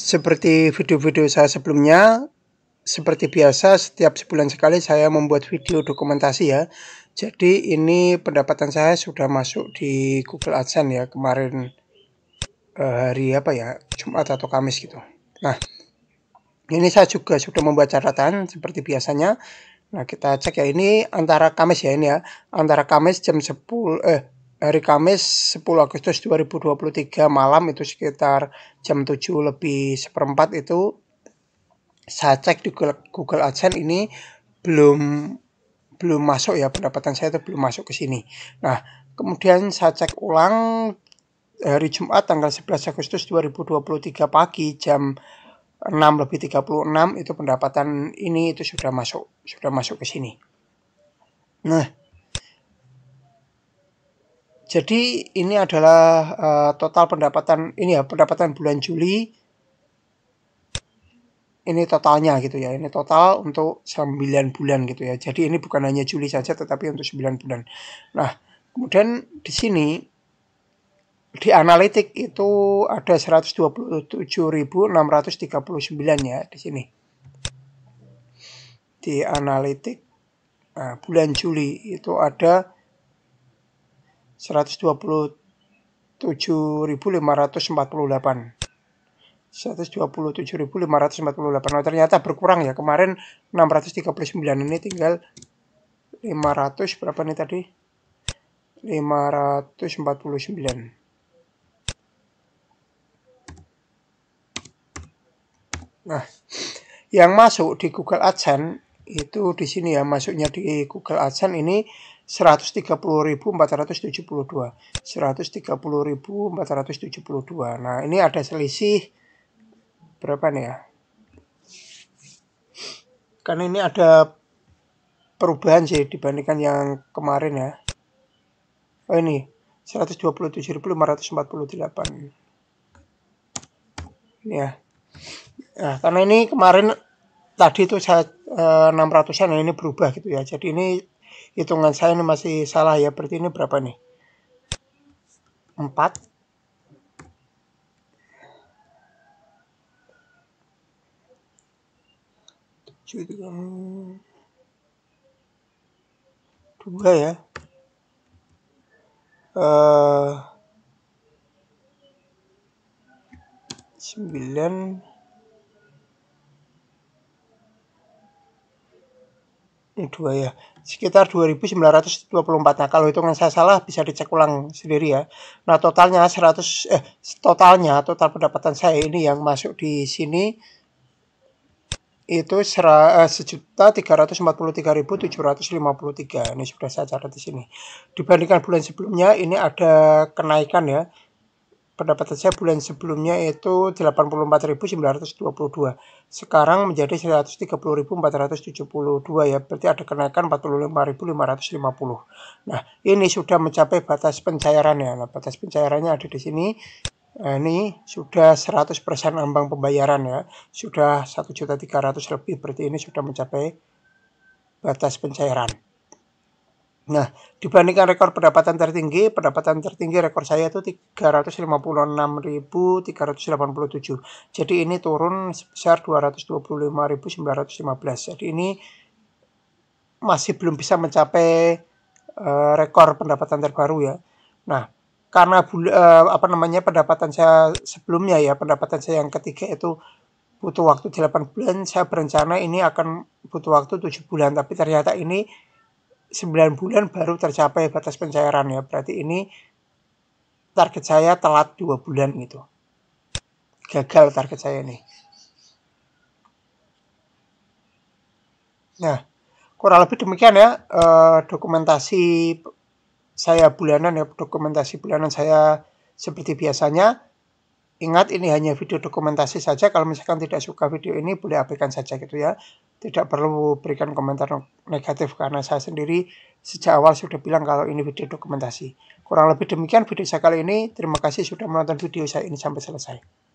Seperti video-video saya sebelumnya, seperti biasa setiap sebulan sekali saya membuat video dokumentasi ya. Jadi ini pendapatan saya sudah masuk di Google AdSense ya kemarin eh, hari apa ya Jumat atau Kamis gitu. Nah ini saya juga sudah membuat catatan seperti biasanya. Nah kita cek ya ini antara Kamis ya ini ya antara Kamis jam 10 eh hari Kamis 10 Agustus 2023 malam itu sekitar jam 7 lebih seperempat itu saya cek di Google, Google AdSense ini belum belum masuk ya pendapatan saya itu belum masuk ke sini. Nah, kemudian saya cek ulang hari Jumat tanggal 11 Agustus 2023 pagi jam 6 lebih 36 itu pendapatan ini itu sudah masuk sudah masuk ke sini. Nah, jadi ini adalah uh, total pendapatan ini ya pendapatan bulan Juli. Ini totalnya gitu ya. Ini total untuk 9 bulan gitu ya. Jadi ini bukan hanya Juli saja tetapi untuk 9 bulan. Nah, kemudian di sini di analitik itu ada 127.639 ya di sini. Di analitik nah, bulan Juli itu ada 127.548 127.548 oh ternyata berkurang ya kemarin 639 ini tinggal 500 berapa nih tadi 549 Nah, yang masuk di Google AdSense itu di sini ya masuknya di Google AdSense ini 130.472 130.472 nah ini ada selisih berapa nih ya karena ini ada perubahan sih dibandingkan yang kemarin ya oh ini 127.548 ya nah karena ini kemarin tadi itu saya 600an eh, nah ini berubah gitu ya jadi ini hitungan saya ini masih salah ya berarti ini berapa nih 4 dua ya eh uh, 9 Ini dua ya sekitar 2.924 nah kalau hitungan saya salah bisa dicek ulang sendiri ya nah totalnya 100 eh totalnya total pendapatan saya ini yang masuk di sini itu eh, sejuta tiga ratus empat puluh tiga ribu tujuh ratus lima puluh tiga ini sudah saya catat di sini dibandingkan bulan sebelumnya ini ada kenaikan ya pendapatan saya bulan sebelumnya itu 84.922 sekarang menjadi 130.472 ya berarti ada kenaikan 45.550 nah ini sudah mencapai batas pencairan ya nah, batas pencairannya ada di sini nah, ini sudah 100% ambang pembayaran ya sudah 1.300 lebih berarti ini sudah mencapai batas pencairan Nah, dibandingkan rekor pendapatan tertinggi, pendapatan tertinggi rekor saya itu 356.387. Jadi ini turun sebesar 225.915. Jadi ini masih belum bisa mencapai uh, rekor pendapatan terbaru ya. Nah, karena uh, apa namanya pendapatan saya sebelumnya ya, pendapatan saya yang ketiga itu butuh waktu 8 bulan, saya berencana ini akan butuh waktu 7 bulan, tapi ternyata ini 9 bulan baru tercapai batas pencairan ya. Berarti ini target saya telat 2 bulan gitu. Gagal target saya ini Nah, kurang lebih demikian ya eh, dokumentasi saya bulanan ya dokumentasi bulanan saya seperti biasanya. Ingat ini hanya video dokumentasi saja. Kalau misalkan tidak suka video ini boleh abaikan saja gitu ya tidak perlu berikan komentar negatif karena saya sendiri sejak awal sudah bilang kalau ini video dokumentasi. Kurang lebih demikian video saya kali ini. Terima kasih sudah menonton video saya ini sampai selesai.